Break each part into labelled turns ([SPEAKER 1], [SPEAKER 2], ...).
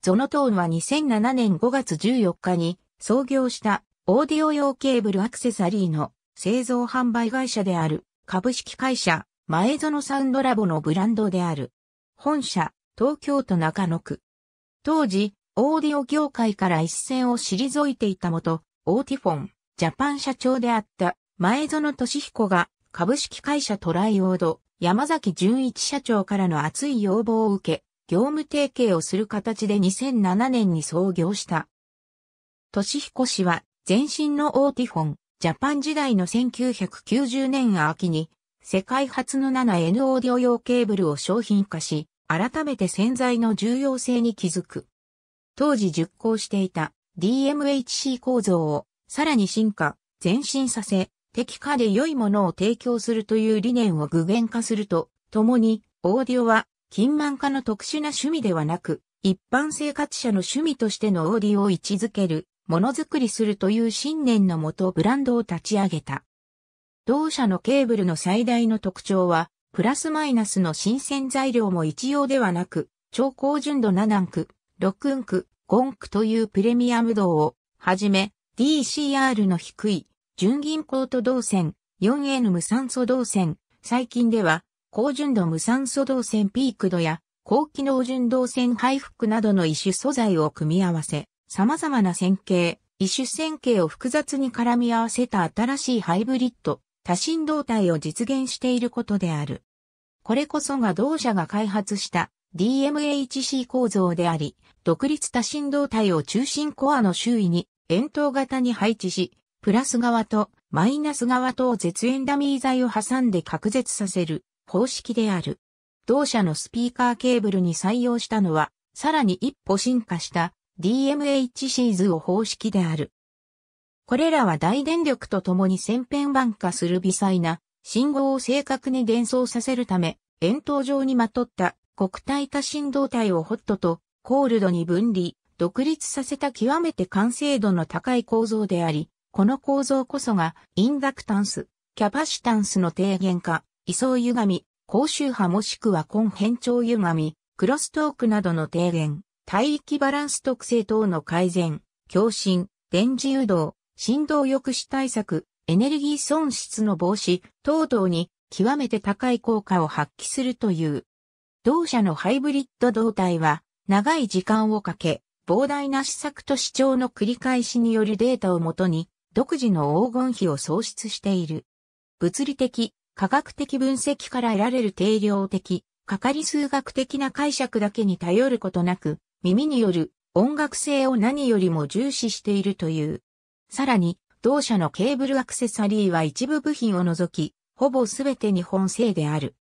[SPEAKER 1] ゾノトーンは2007年5月14日に創業したオーディオ用ケーブルアクセサリーの製造販売会社である株式会社前園サウンドラボのブランドである。本社東京都中野区。当時、オーディオ業界から一線を退いていた元、オーティフォン、ジャパン社長であった前園俊彦が株式会社トライオード、山崎純一社長からの熱い要望を受け、業務提携をする形で2007年に創業した。市彦氏は前身のオーティフォン、ジャパン時代の1990年秋に世界初の 7N オーディオ用ケーブルを商品化し、改めて潜在の重要性に気づく。当時熟考していた DMHC 構造をさらに進化、前進させ、適化で良いものを提供するという理念を具現化すると、共に、オーディオは金満化の特殊な趣味ではなく、一般生活者の趣味としてのオーディを位置づける、ものづくりするという信念のもとブランドを立ち上げた。同社のケーブルの最大の特徴は、プラスマイナスの新鮮材料も一様ではなく、超高純度7区、6区、5区というプレミアム銅を、はじめ、DCR の低い、純銀鉱と銅線、4N 無酸素銅線、最近では、高純度無酸素導線ピーク度や高機能純導線配区などの異種素材を組み合わせ、様々な線形、異種線形を複雑に絡み合わせた新しいハイブリッド、多振動体を実現していることである。これこそが同社が開発した DMHC 構造であり、独立多振動体を中心コアの周囲に円筒型に配置し、プラス側とマイナス側と絶縁ダミー材を挟んで隔絶させる方式である。同社のスピーカーケーブルに採用したのは、さらに一歩進化した DMH シーズを方式である。これらは大電力とともに千変万化する微細な信号を正確に伝送させるため、円筒状にまとった国体多振動体をホットとコールドに分離、独立させた極めて完成度の高い構造であり、この構造こそがインダクタンス、キャパシタンスの低減化、位相歪み、高周波もしくは根変調歪み、クロストークなどの低減、帯域バランス特性等の改善、共振、電磁誘導、振動抑止対策、エネルギー損失の防止等々に極めて高い効果を発揮するという。同社のハイブリッド動態は長い時間をかけ、膨大な施策と主張の繰り返しによるデータをもとに、独自の黄金比を創出している。物理的、科学的分析から得られる定量的、かかり数学的な解釈だけに頼ることなく、耳による音楽性を何よりも重視しているという。さらに、同社のケーブルアクセサリーは一部部品を除き、ほぼすべて日本製である。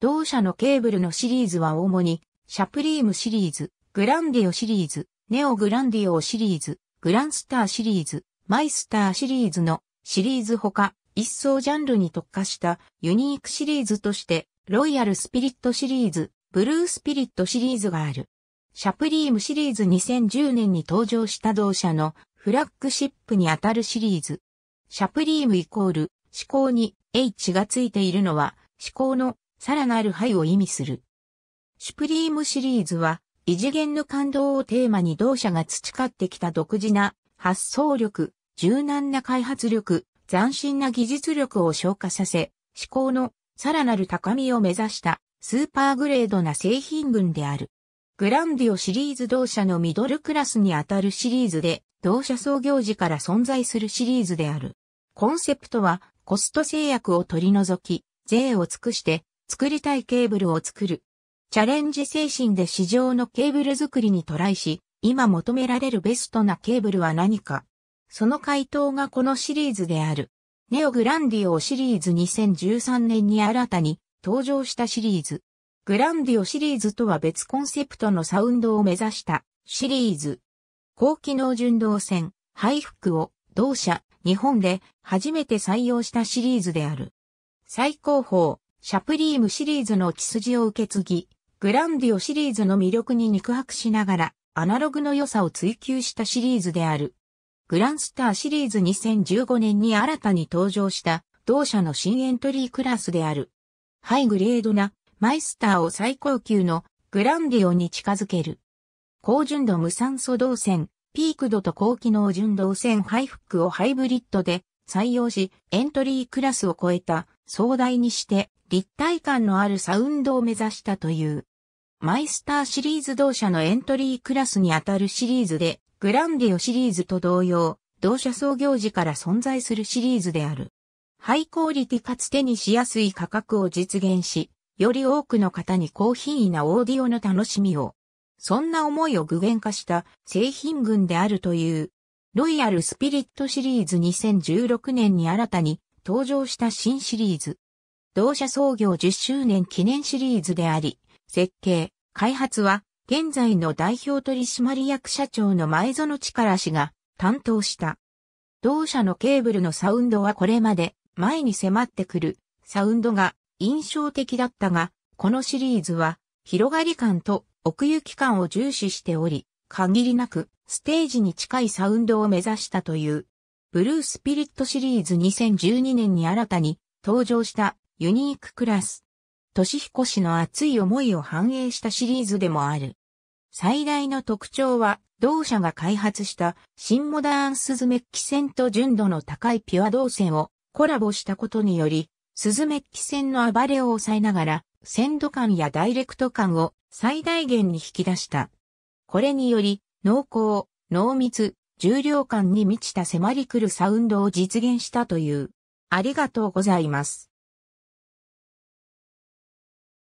[SPEAKER 1] 同社のケーブルのシリーズは主に、シャプリームシリーズ、グランディオシリーズ、ネオグランディオシリーズ、グランスターシリーズ、マイスターシリーズのシリーズほか、一層ジャンルに特化したユニークシリーズとして、ロイヤルスピリットシリーズ、ブルースピリットシリーズがある。シャプリームシリーズ2010年に登場した同社のフラッグシップにあたるシリーズ。シャプリームイコール、思考に H がついているのは、思考のさらなる灰を意味する。シュプリームシリーズは、異次元の感動をテーマに同社が培ってきた独自な発想力、柔軟な開発力、斬新な技術力を消化させ、思考のさらなる高みを目指したスーパーグレードな製品群である。グランディオシリーズ同社のミドルクラスにあたるシリーズで、同社創業時から存在するシリーズである。コンセプトは、コスト制約を取り除き、税を尽くして、作りたいケーブルを作る。チャレンジ精神で市場のケーブル作りにトライし、今求められるベストなケーブルは何か、その回答がこのシリーズである。ネオグランディオシリーズ2013年に新たに登場したシリーズ。グランディオシリーズとは別コンセプトのサウンドを目指したシリーズ。高機能巡動線、配服を同社、日本で初めて採用したシリーズである。最高峰、シャプリームシリーズの血筋を受け継ぎ、グランディオシリーズの魅力に肉薄しながら、アナログの良さを追求したシリーズである。グランスターシリーズ2015年に新たに登場した同社の新エントリークラスである。ハイグレードなマイスターを最高級のグランディオに近づける。高純度無酸素導線、ピーク度と高機能純導線ハイフックをハイブリッドで採用し、エントリークラスを超えた壮大にして立体感のあるサウンドを目指したという。マイスターシリーズ同社のエントリークラスにあたるシリーズで、グランディオシリーズと同様、同社創業時から存在するシリーズである。ハイクオリティかつ手にしやすい価格を実現し、より多くの方に高品位なオーディオの楽しみを。そんな思いを具現化した製品群であるという。ロイヤルスピリットシリーズ2016年に新たに登場した新シリーズ。同社創業10周年記念シリーズであり、設計、開発は、現在の代表取締役社長の前園力氏が担当した。同社のケーブルのサウンドはこれまで前に迫ってくるサウンドが印象的だったが、このシリーズは広がり感と奥行き感を重視しており、限りなくステージに近いサウンドを目指したという。ブルースピリットシリーズ2012年に新たに登場したユニーククラス。俊彦氏の熱い思いを反映したシリーズでもある。最大の特徴は、同社が開発した新モダンスズメッキ線と純度の高いピュア銅線をコラボしたことにより、スズメッキ線の暴れを抑えながら、鮮度感やダイレクト感を最大限に引き出した。これにより、濃厚、濃密、重量感に満ちた迫り来るサウンドを実現したという。ありがとうございます。